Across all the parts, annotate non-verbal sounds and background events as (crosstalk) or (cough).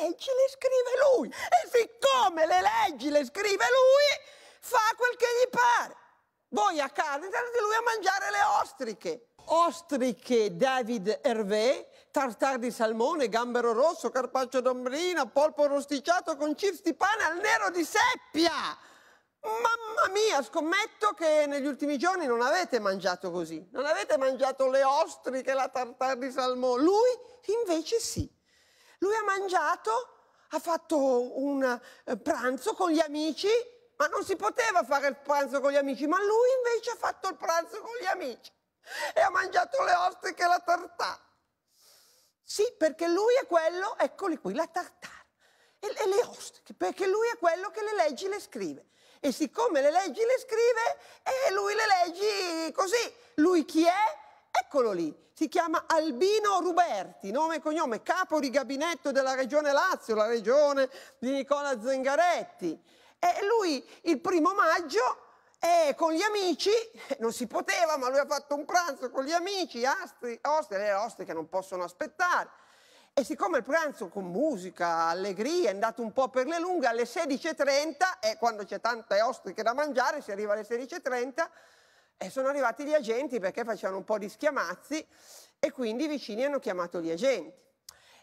leggi le scrive lui e siccome le leggi le scrive lui, fa quel che gli pare. Voi a casa andate lui a mangiare le ostriche. Ostriche David Hervé, tartar di salmone, gambero rosso, carpaccio d'ombrina, polpo rosticciato con chips di pane al nero di seppia. Mamma mia, scommetto che negli ultimi giorni non avete mangiato così. Non avete mangiato le ostriche, la tartar di salmone. Lui invece sì. Lui ha mangiato, ha fatto un eh, pranzo con gli amici, ma non si poteva fare il pranzo con gli amici, ma lui invece ha fatto il pranzo con gli amici e ha mangiato le ostriche e la tartare. Sì, perché lui è quello, eccoli qui, la tartare e, e le ostriche, perché lui è quello che le leggi le scrive. E siccome le leggi le scrive, e eh, lui le leggi così. Lui chi è? Eccolo lì, si chiama Albino Ruberti, nome e cognome, capo di gabinetto della regione Lazio, la regione di Nicola Zingaretti. E lui il primo maggio e con gli amici, (laughs) non si poteva, ma lui ha fatto un pranzo con gli amici, astri, oste, le oste che non possono aspettare. E siccome il pranzo con musica, allegria, è andato un po' per le lunghe, alle 16.30, e quando c'è tante ostriche da mangiare, si arriva alle 16.30, e sono arrivati gli agenti perché facevano un po' di schiamazzi e quindi i vicini hanno chiamato gli agenti.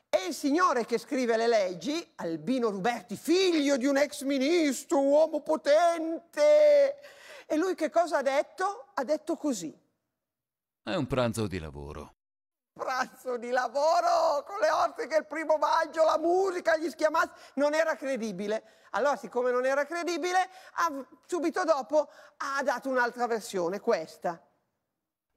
E il signore che scrive le leggi, Albino Ruberti, figlio di un ex ministro, uomo potente. E lui che cosa ha detto? Ha detto così. È un pranzo di lavoro pranzo di lavoro con le ostriche il primo maggio, la musica, gli schiamazzi, non era credibile. Allora, siccome non era credibile, ha, subito dopo ha dato un'altra versione, questa.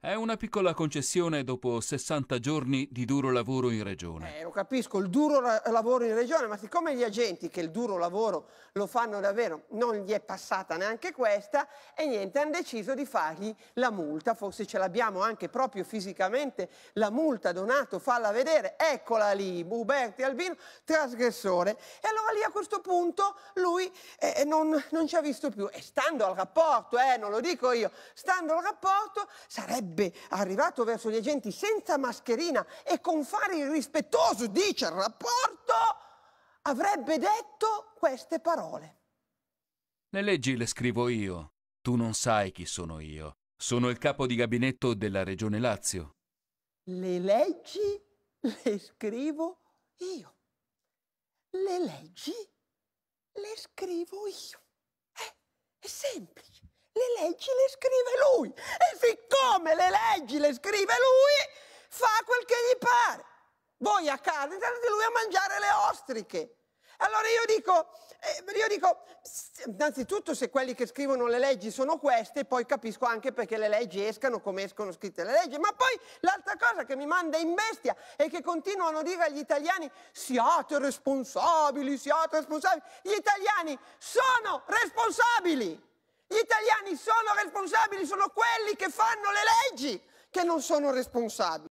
È una piccola concessione dopo 60 giorni di duro lavoro in regione. Eh, lo capisco, il duro la lavoro in regione, ma siccome gli agenti che il duro lavoro lo fanno davvero non gli è passata neanche questa, e niente, hanno deciso di fargli la multa, forse ce l'abbiamo anche proprio fisicamente, la multa Donato, falla vedere, eccola lì, Buberti Albino, trasgressore. E allora lì a questo punto lui eh, eh, non, non ci ha visto più. E stando al rapporto, eh, non lo dico io, stando al rapporto sarebbe sarebbe arrivato verso gli agenti senza mascherina e con fare il rispettoso, dice il rapporto, avrebbe detto queste parole. Le leggi le scrivo io. Tu non sai chi sono io. Sono il capo di gabinetto della Regione Lazio. Le leggi le scrivo io. Le leggi le scrivo io. Eh, è semplice le leggi le scrive lui e siccome le leggi le scrive lui, fa quel che gli pare. Voi a casa andate lui a mangiare le ostriche. Allora io dico, eh, io dico, innanzitutto se quelli che scrivono le leggi sono queste, poi capisco anche perché le leggi escano come escono scritte le leggi, ma poi l'altra cosa che mi manda in bestia è che continuano a dire agli italiani siate responsabili, siate responsabili. Gli italiani sono responsabili. Gli italiani sono responsabili sono quelli che fanno le leggi che non sono responsabili.